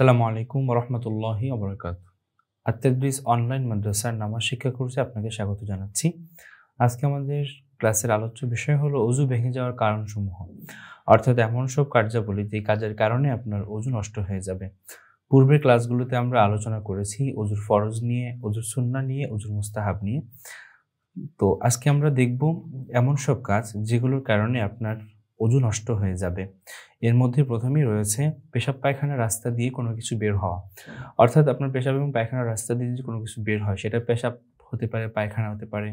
সালামু আলাইকুম রহমতুল্লাহি আবরকাত আত্মদ্রিস অনলাইন মাদ্রাসার নামাজ শিক্ষা কোর্সে আপনাকে স্বাগত জানাচ্ছি আজকে আমাদের ক্লাসের আলোচ্য বিষয় হলো অজু ভেঙে যাওয়ার কারণসমূহ অর্থাৎ এমন সব কার্যাবলী যে কাজের কারণে আপনার অজু নষ্ট হয়ে যাবে পূর্বের ক্লাসগুলোতে আমরা আলোচনা করেছি অজুর ফরজ নিয়ে অজুর সুন্না নিয়ে অজুর মুস্তাহাব নিয়ে তো আজকে আমরা দেখব এমন সব কাজ যেগুলোর কারণে আপনার অজু নষ্ট হয়ে যাবে এর মধ্যে প্রথমেই রয়েছে পেশাব পায়খানার রাস্তা দিয়ে কোনো কিছু বের হওয়া অর্থাৎ আপনার পেশাব এবং পায়খানার রাস্তা দিয়ে যদি কোনো কিছু বের হয় সেটা পেশাব হতে পারে পায়খানা হতে পারে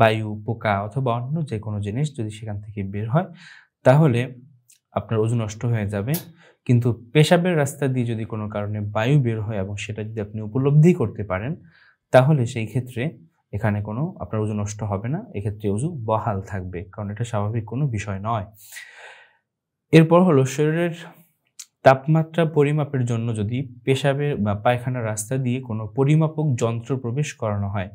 বায়ু পোকা অথবা অন্য যে কোনো জিনিস যদি সেখান থেকে বের হয় তাহলে আপনার ওজন নষ্ট হয়ে যাবে কিন্তু পেশাবের রাস্তা দিয়ে যদি কোনো কারণে বায়ু বের হয় এবং সেটা যদি আপনি উপলব্ধি করতে পারেন তাহলে সেই ক্ষেত্রে এখানে কোনো আপনার উজু নষ্ট হবে না এক্ষেত্রে উজু বহাল থাকবে কারণ এটা স্বাভাবিক কোনো বিষয় নয় এরপর হলো শরীরের তাপমাত্রা পরিমাপের জন্য যদি পেশাবের বা পায়খানার রাস্তা দিয়ে কোনো পরিমাপক যন্ত্র প্রবেশ করানো হয়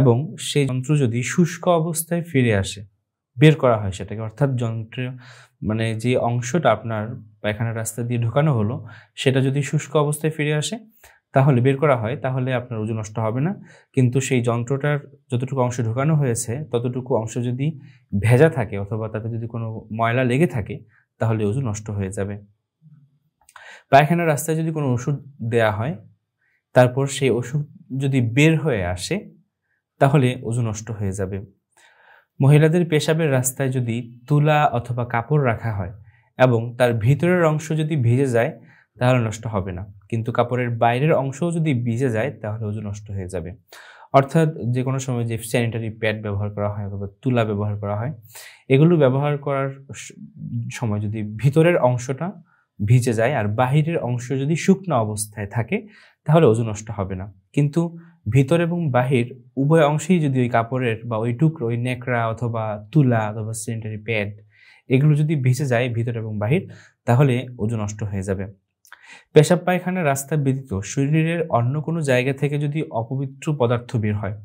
এবং সেই যন্ত্র যদি শুষ্ক অবস্থায় ফিরে আসে বের করা হয় সেটাকে অর্থাৎ যন্ত্র মানে যে অংশটা আপনার পায়খানার রাস্তা দিয়ে ঢোকানো হলো সেটা যদি শুষ্ক অবস্থায় ফিরে আসে তাহলে বের করা হয় তাহলে আপনার ওজন নষ্ট হবে না কিন্তু সেই যন্ত্রটার যতটুকু অংশ ঢোকানো হয়েছে ততটুকু অংশ যদি ভেজা থাকে অথবা তাতে যদি কোনো ময়লা লেগে থাকে তাহলে ওজন নষ্ট হয়ে যাবে পায়খানার রাস্তায় যদি কোনো ওষুধ দেয়া হয় তারপর সেই ওষুধ যদি বের হয়ে আসে তাহলে ওজন নষ্ট হয়ে যাবে মহিলাদের পেশাবের রাস্তায় যদি তুলা অথবা কাপড় রাখা হয় এবং তার ভিতরের অংশ যদি ভেজে যায় তাহলে নষ্ট হবে না কিন্তু কাপড়ের বাইরের অংশও যদি ভিজে যায় তাহলে ওজন নষ্ট হয়ে যাবে অর্থাৎ যে কোনো সময় যে স্যানিটারি প্যাড ব্যবহার করা হয় অথবা তুলা ব্যবহার করা হয় এগুলো ব্যবহার করার সময় যদি ভিতরের অংশটা ভিজে যায় আর বাহিরের অংশ যদি শুকনো অবস্থায় থাকে তাহলে ওজন নষ্ট হবে না কিন্তু ভিতর এবং বাহির উভয় অংশেই যদি ওই কাপড়ের বা ওই টুকরো ওই নেকড়া অথবা তুলা অথবা স্যানিটারি প্যাড এগুলো যদি ভিজে যায় ভিতর এবং বাহির তাহলে ওজন নষ্ট হয়ে যাবে পেশাব পায়খানার রাস্তা ব্যতীত শরীরের অন্য কোনো জায়গা থেকে যদি অপবিত্র পদার্থ বের হয়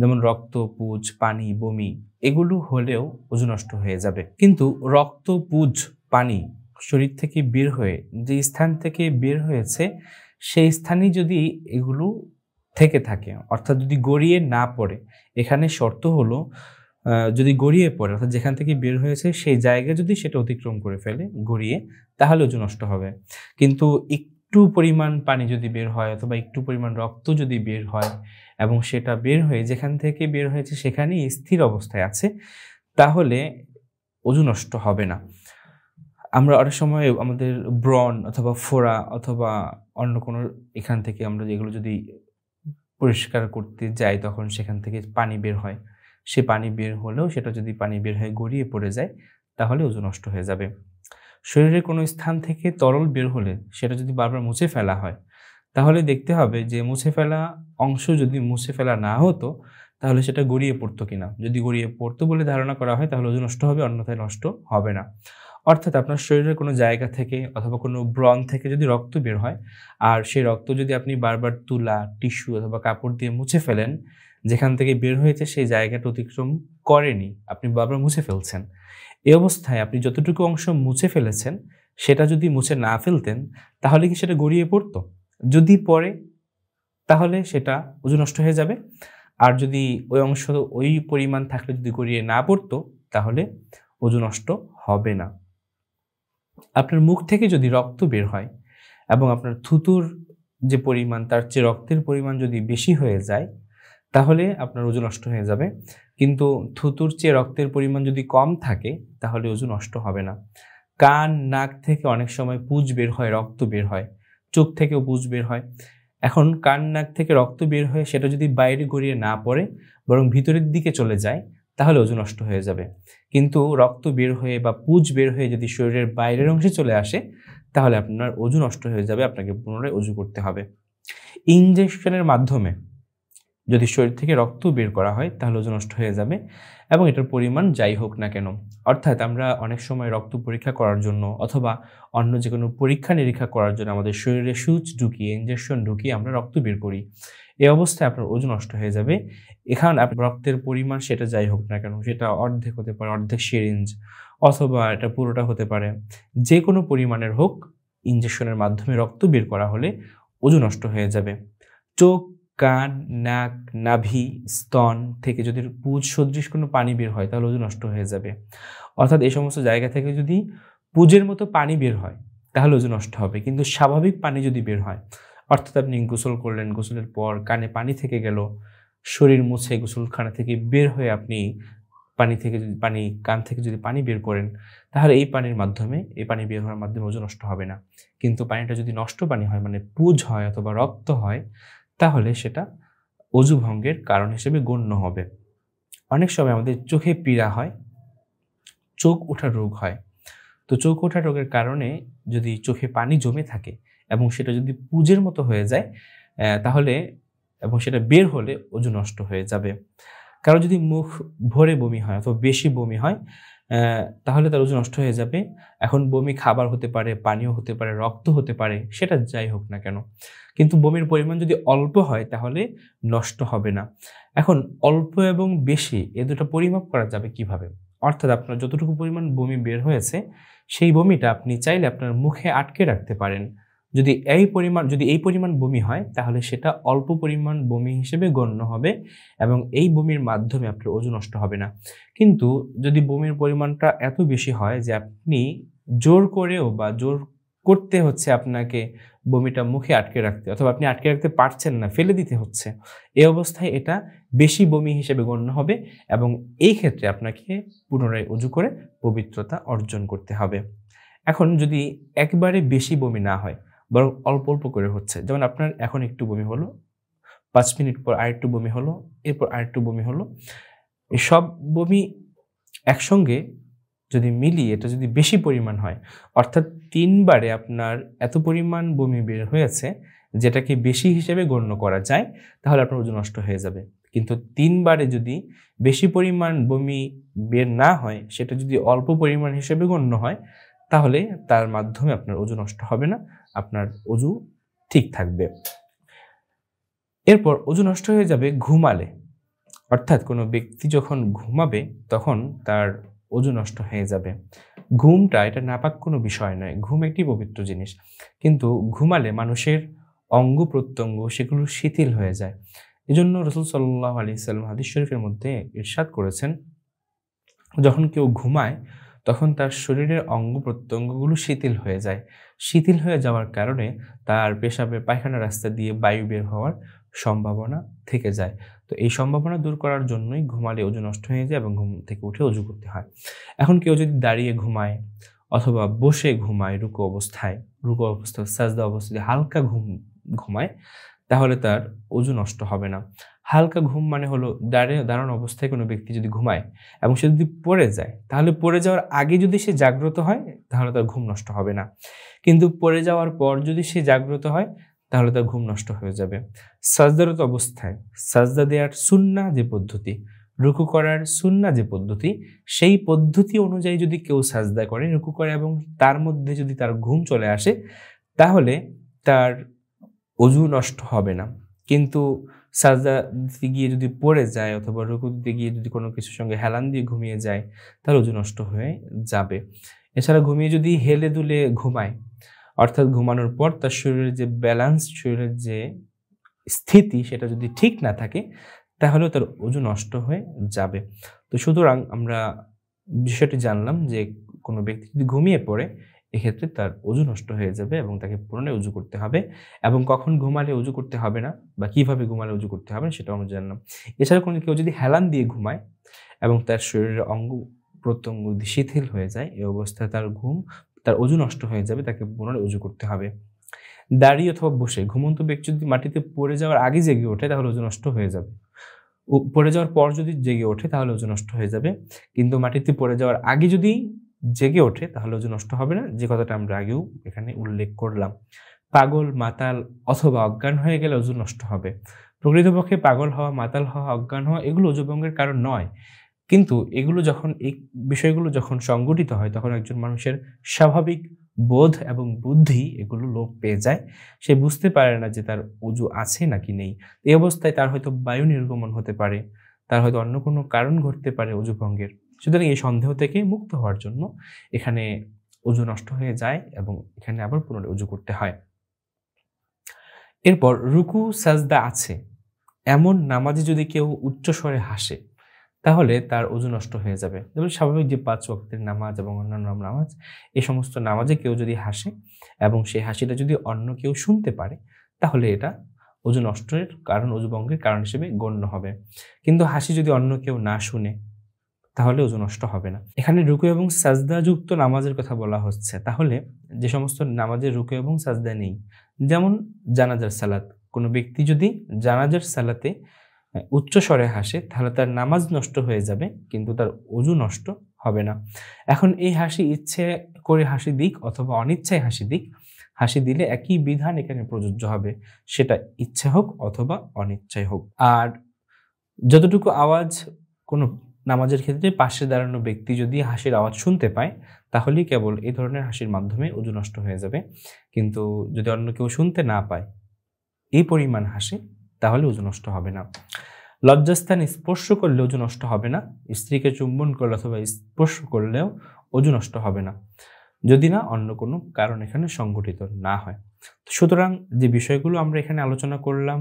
যেমন রক্ত পুজ পানি বমি এগুলো হলেও ওজন নষ্ট হয়ে যাবে কিন্তু রক্ত পুজ পানি শরীর থেকে বের হয়ে যে স্থান থেকে বের হয়েছে সেই স্থানেই যদি এগুলো থেকে থাকে অর্থাৎ যদি গড়িয়ে না পড়ে এখানে শর্ত হলো যদি গড়িয়ে পড়ে অর্থাৎ যেখান থেকে বের হয়েছে সেই জায়গায় যদি সেটা অতিক্রম করে ফেলে গড়িয়ে তাহলে ওজন নষ্ট হবে কিন্তু একটু পরিমাণ পানি যদি বের হয় অথবা একটু পরিমাণ রক্ত যদি বের হয় এবং সেটা বের হয়ে যেখান থেকে বের হয়েছে সেখানেই স্থির অবস্থায় আছে তাহলে ওজন নষ্ট হবে না আমরা অনেক সময় আমাদের ব্রন অথবা ফোড়া অথবা অন্য কোনো এখান থেকে আমরা যেগুলো যদি পরিষ্কার করতে যাই তখন সেখান থেকে পানি বের হয় সে পানি বের হলেও সেটা যদি পানি বের হয়ে গড়িয়ে পড়ে যায় তাহলে ওজন নষ্ট হয়ে যাবে শরীরের কোনো স্থান থেকে তরল বের হলে সেটা যদি বারবার মুছে ফেলা হয় তাহলে দেখতে হবে যে মুছে ফেলা অংশ যদি মুছে ফেলা না হতো তাহলে সেটা গড়িয়ে পড়তো কিনা যদি গড়িয়ে পড়তো বলে ধারণা করা হয় তাহলে ওজন নষ্ট হবে অন্যথায় নষ্ট হবে না অর্থাৎ আপনার শরীরের কোনো জায়গা থেকে অথবা কোনো ব্রণ থেকে যদি রক্ত বের হয় আর সেই রক্ত যদি আপনি বারবার তুলা টিস্যু অথবা কাপড় দিয়ে মুছে ফেলেন যেখান থেকে বের হয়েছে সেই জায়গাটা অতিক্রম করেনি আপনি বারবার মুছে ফেলছেন এই অবস্থায় আপনি যতটুকু অংশ মুছে ফেলেছেন সেটা যদি মুছে না ফেলতেন তাহলে কি সেটা গড়িয়ে পড়তো যদি পড়ে তাহলে সেটা উজু নষ্ট হয়ে যাবে আর যদি ওই অংশ ওই পরিমাণ থাকলে যদি গড়িয়ে না পড়তো তাহলে ওজন নষ্ট হবে না আপনার মুখ থেকে যদি রক্ত বের হয় এবং আপনার থুতুর যে পরিমাণ তার চেয়ে রক্তের পরিমাণ যদি বেশি হয়ে যায় তাহলে আপনার ওজন নষ্ট হয়ে যাবে কিন্তু থুতুর চেয়ে রক্তের পরিমাণ যদি কম থাকে তাহলে ওজন নষ্ট হবে না কান নাক থেকে অনেক সময় পুজ বের হয় রক্ত বের হয় চোখ থেকেও পুজ বের হয় এখন কান নাক থেকে রক্ত বের হয়ে সেটা যদি বাইরে গড়িয়ে না পড়ে বরং ভিতরের দিকে চলে যায় তাহলে ওজন নষ্ট হয়ে যাবে কিন্তু রক্ত বের হয়ে বা পুজ বের হয়ে যদি শরীরের বাইরের অংশে চলে আসে তাহলে আপনার ওজন নষ্ট হয়ে যাবে আপনাকে পুনরায় উজু করতে হবে ইঞ্জেকশনের মাধ্যমে যদি শরীর থেকে রক্ত বের করা হয় তাহলে ওজন নষ্ট হয়ে যাবে এবং এটার পরিমাণ যাই হোক না কেন অর্থাৎ আমরা অনেক সময় রক্ত পরীক্ষা করার জন্য অথবা অন্য যে কোনো পরীক্ষা নিরীক্ষা করার জন্য আমাদের শরীরে সুচ ঢুকিয়ে ইঞ্জেকশন ঢুকিয়ে আমরা রক্ত বের করি এ অবস্থায় আপনার ওজন নষ্ট হয়ে যাবে এখানে আপনার রক্তের পরিমাণ সেটা যাই হোক না কেন সেটা অর্ধেক হতে পারে অর্ধেক সিরিঞ্জ অথবা এটা পুরোটা হতে পারে যে কোনো পরিমাণের হোক ইঞ্জেকশনের মাধ্যমে রক্ত বের করা হলে ওজন নষ্ট হয়ে যাবে চোখ কান নাক নাভি স্তন থেকে যদি পুজ সদৃশ কোনো পানি বের হয় তাহলে ওজন নষ্ট হয়ে যাবে অর্থাৎ এই সমস্ত জায়গা থেকে যদি পুজের মতো পানি বের হয় তাহলে ওজন নষ্ট হবে কিন্তু স্বাভাবিক পানি যদি বের হয় অর্থাৎ আপনি গোসল করলেন গোসলের পর কানে পানি থেকে গেল শরীর মুছে গোসলখানা থেকে বের হয়ে আপনি পানি থেকে যদি পানি কান থেকে যদি পানি বের করেন তাহলে এই পানির মাধ্যমে এই পানি বের হওয়ার মাধ্যমে ওজন নষ্ট হবে না কিন্তু পানিটা যদি নষ্ট পানি হয় মানে পুজ হয় অথবা রক্ত হয় তাহলে সেটা অজু ভঙ্গের কারণ হিসেবে গণ্য হবে অনেক সময় আমাদের চোখে পীড়া হয় চোখ ওঠা রোগ হয় তো চোখ ওঠা রোগের কারণে যদি চোখে পানি জমে থাকে এবং সেটা যদি পুজের মতো হয়ে যায় তাহলে এবং সেটা বের হলে অজু নষ্ট হয়ে যাবে কারো যদি মুখ ভরে বমি হয় অথবা বেশি বমি হয় তাহলে তার ওজন নষ্ট হয়ে যাবে এখন বমি খাবার হতে পারে পানীয় হতে পারে রক্ত হতে পারে সেটা যাই হোক না কেন কিন্তু বমির পরিমাণ যদি অল্প হয় তাহলে নষ্ট হবে না এখন অল্প এবং বেশি এ দুটো পরিমাপ করা যাবে কিভাবে অর্থাৎ আপনার যতটুকু পরিমাণ বমি বের হয়েছে সেই বমিটা আপনি চাইলে আপনার মুখে আটকে রাখতে পারেন যদি এই পরিমাণ যদি এই পরিমাণ বমি হয় তাহলে সেটা অল্প পরিমাণ বমি হিসেবে গণ্য হবে এবং এই বমির মাধ্যমে আপনার ওজন নষ্ট হবে না কিন্তু যদি বমির পরিমাণটা এত বেশি হয় যে আপনি জোর করেও বা জোর করতে হচ্ছে আপনাকে বমিটা মুখে আটকে রাখতে অথবা আপনি আটকে রাখতে পারছেন না ফেলে দিতে হচ্ছে এ অবস্থায় এটা বেশি বমি হিসেবে গণ্য হবে এবং এই ক্ষেত্রে আপনাকে পুনরায় উজু করে পবিত্রতা অর্জন করতে হবে এখন যদি একবারে বেশি বমি না হয় বরং অল্প অল্প করে হচ্ছে যেমন আপনার এখন একটু বমি হলো পাঁচ মিনিট পর আরেকটু বমি হলো এরপর আরেকটু বমি হলো এই সব বমি একসঙ্গে যদি মিলিয়ে এটা যদি বেশি পরিমাণ হয় অর্থাৎ তিনবারে আপনার এত পরিমাণ বমি বের হয়েছে যেটাকে বেশি হিসেবে গণ্য করা যায় তাহলে আপনার ওজন নষ্ট হয়ে যাবে কিন্তু তিনবারে যদি বেশি পরিমাণ বমি বের না হয় সেটা যদি অল্প পরিমাণ হিসেবে গণ্য হয় তাহলে তার মাধ্যমে আপনার ওজন নষ্ট হবে না আপনার অজু ঠিক থাকবে এরপর অজু নষ্ট হয়ে যাবে ঘুমালে অর্থাৎ কোনো ব্যক্তি যখন ঘুমাবে তখন তার অজু নষ্ট হয়ে যাবে ঘুমটা এটা নাপাক কোনো বিষয় নয় ঘুম একটি পবিত্র জিনিস কিন্তু ঘুমালে মানুষের অঙ্গ প্রত্যঙ্গ সেগুলো শিথিল হয়ে যায় এজন্য রসুল সাল্লাহ আলি সাল্লাম হাদিস শরীফের মধ্যে ইরশাদ করেছেন যখন কেউ ঘুমায় তখন তার শরীরের অঙ্গ প্রত্যঙ্গগুলো শিথিল হয়ে যায় শিথিল হয়ে যাওয়ার কারণে তার পেশাবে পায়খানা রাস্তা দিয়ে বায়ু বের হওয়ার সম্ভাবনা থেকে যায় তো এই সম্ভাবনা দূর করার জন্যই ঘুমালে ওজন নষ্ট হয়ে যায় এবং ঘুম থেকে উঠে অজু করতে হয় এখন কেউ যদি দাঁড়িয়ে ঘুমায় অথবা বসে ঘুমায় রুকো অবস্থায় রুকো অবস্থা সাজদা অবস্থায় হালকা ঘুম ঘুমায় তাহলে তার ওজন নষ্ট হবে না হালকা ঘুম মানে হলো দাঁড়িয়ে দাঁড়ানো অবস্থায় কোনো ব্যক্তি যদি ঘুমায় এবং সে যদি পড়ে যায় তাহলে পড়ে যাওয়ার আগে যদি সে জাগ্রত হয় তাহলে তার ঘুম নষ্ট হবে না কিন্তু পড়ে যাওয়ার পর যদি সে জাগ্রত হয় তাহলে তার ঘুম নষ্ট হয়ে যাবে সাজদারত অবস্থায় সাজদা দেওয়ার সুন্না যে পদ্ধতি রুকু করার সুন্না যে পদ্ধতি সেই পদ্ধতি অনুযায়ী যদি কেউ সাজদা করে রুকু করে এবং তার মধ্যে যদি তার ঘুম চলে আসে তাহলে তার অজু নষ্ট হবে না কিন্তু সাজদা দিতে গিয়ে যদি পড়ে যায় অথবা রুকু দিতে গিয়ে যদি কোনো কিছুর সঙ্গে হেলান দিয়ে ঘুমিয়ে যায় তার ওজন নষ্ট হয়ে যাবে এছাড়া ঘুমিয়ে যদি হেলে দুলে ঘুমায় অর্থাৎ ঘুমানোর পর তার শরীরের যে ব্যালেন্স শরীরের যে স্থিতি সেটা যদি ঠিক না থাকে তাহলেও তার ওজন নষ্ট হয়ে যাবে তো সুতরাং আমরা বিষয়টি জানলাম যে কোনো ব্যক্তি যদি ঘুমিয়ে পড়ে এক্ষেত্রে তার উজু নষ্ট হয়ে যাবে এবং তাকে পুনরায় উজু করতে হবে এবং কখন ঘুমালে উজু করতে হবে না বা কীভাবে ঘুমালে উজু করতে হবে সেটাও আমরা জানলাম এছাড়া কোনো কেউ যদি হেলান দিয়ে ঘুমায় এবং তার শরীরের অঙ্গ প্রত্যঙ্গ শিথিল হয়ে যায় এই অবস্থায় তার ঘুম তার উজু নষ্ট হয়ে যাবে তাকে পুনরায় উজু করতে হবে দাঁড়িয়ে অথবা বসে ঘুমন্ত ব্যক্তি যদি মাটিতে পড়ে যাওয়ার আগে জেগে ওঠে তাহলে ওজন নষ্ট হয়ে যাবে পড়ে যাওয়ার পর যদি জেগে ওঠে তাহলে ওজন নষ্ট হয়ে যাবে কিন্তু মাটিতে পড়ে যাওয়ার আগে যদি জেগে ওঠে তাহলে ওজন নষ্ট হবে না যে কথাটা আমরা আগেও এখানে উল্লেখ করলাম পাগল মাতাল অথবা অজ্ঞান হয়ে গেলে ওজন নষ্ট হবে প্রকৃতপক্ষে পাগল হওয়া মাতাল হওয়া অজ্ঞান হওয়া এগুলো অজুবঙ্গের কারণ নয় কিন্তু এগুলো যখন এই বিষয়গুলো যখন সংগঠিত হয় তখন একজন মানুষের স্বাভাবিক বোধ এবং বুদ্ধি এগুলো লোপ পেয়ে যায় সে বুঝতে পারে না যে তার অজু আছে নাকি নেই এই অবস্থায় তার হয়তো বায়ু নির্গমন হতে পারে তার হয়তো অন্য কোনো কারণ ঘটতে পারে অজুভঙ্গের সুতরাং এই সন্দেহ থেকে মুক্ত হওয়ার জন্য এখানে উজু নষ্ট হয়ে যায় এবং এখানে আবার পুনরায় উজু করতে হয় এরপর রুকু সাজদা আছে এমন নামাজে যদি কেউ উচ্চস্বরে হাসে তাহলে তার ওজু নষ্ট হয়ে যাবে যেমন স্বাভাবিক যে পাঁচ ওয়াক্তের নামাজ এবং অন্যান্য নামাজ এই সমস্ত নামাজে কেউ যদি হাসে এবং সেই হাসিটা যদি অন্য কেউ শুনতে পারে তাহলে এটা ওজন নষ্টের কারণ অজুভঙ্গের কারণ হিসেবে গণ্য হবে কিন্তু হাসি যদি অন্য কেউ না শুনে তাহলে অজু নষ্ট হবে না এখানে রুকু এবং সাজদাযুক্ত নামাজের কথা বলা হচ্ছে তাহলে যে সমস্ত নামাজের রুকু এবং সাজদা নেই যেমন জানাজার সালাত কোনো ব্যক্তি যদি জানাজার সালাতে উচ্চ স্বরে হাসে তাহলে তার নামাজ নষ্ট হয়ে যাবে কিন্তু তার অজু নষ্ট হবে না এখন এই হাসি ইচ্ছে করে হাসি দিক অথবা অনিচ্ছায় হাসি দিক হাসি দিলে একই বিধান এখানে প্রযোজ্য হবে সেটা ইচ্ছে হোক অথবা অনিচ্ছায় হোক আর যতটুকু আওয়াজ কোনো নামাজের ক্ষেত্রে পাশে দাঁড়ানো ব্যক্তি যদি হাসির আওয়াজ শুনতে পায় তাহলেই কেবল এই ধরনের হাসির মাধ্যমে ওজু নষ্ট হয়ে যাবে কিন্তু যদি অন্য কেউ শুনতে না পায় এই পরিমাণ হাসি তাহলে ওজু নষ্ট হবে না লজ্জাস্থান স্পর্শ করলে অজু নষ্ট হবে না স্ত্রীকে চুম্বন করলে অথবা স্পর্শ করলেও অজু নষ্ট হবে না যদি না অন্য কোনো কারণ এখানে সংঘটিত না হয় সুতরাং যে বিষয়গুলো আমরা এখানে আলোচনা করলাম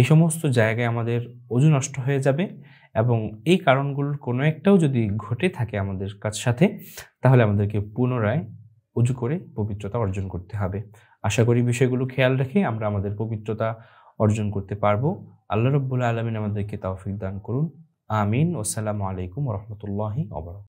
এই সমস্ত জায়গায় আমাদের অজু নষ্ট হয়ে যাবে এবং এই কারণগুলোর কোনো একটাও যদি ঘটে থাকে আমাদের কাছ সাথে তাহলে আমাদেরকে পুনরায় উজু করে পবিত্রতা অর্জন করতে হবে আশা করি বিষয়গুলো খেয়াল রেখে আমরা আমাদের পবিত্রতা অর্জন করতে পারবো আল্লাহ রব্বুল আলমিন আমাদেরকে তাওফিক দান করুন আমিন ওসালামু আলাইকুম রহমতুল্লাহি অবরক